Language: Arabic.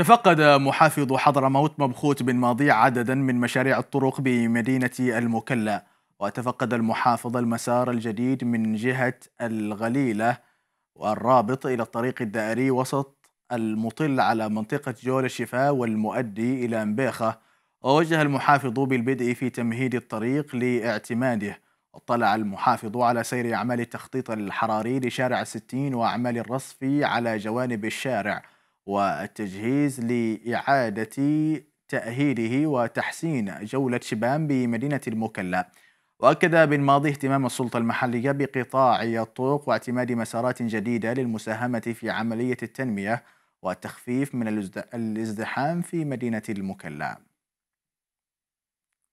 تفقد محافظ حضرموت مبخوت بن ماضي عددا من مشاريع الطرق بمدينة المكلا وتفقد المحافظ المسار الجديد من جهة الغليلة والرابط إلى الطريق الدائري وسط المطل على منطقة جول الشفاء والمؤدي إلى مبيخة ووجه المحافظ بالبدء في تمهيد الطريق لاعتماده اطلع المحافظ على سير أعمال التخطيط الحراري لشارع الستين وأعمال الرصف على جوانب الشارع والتجهيز لإعادة تأهيله وتحسين جولة شبان بمدينة المكلا وأكد بن ماضي اهتمام السلطة المحلية بقطاع الطرق واعتماد مسارات جديدة للمساهمة في عملية التنمية والتخفيف من الازدحام في مدينة المكلا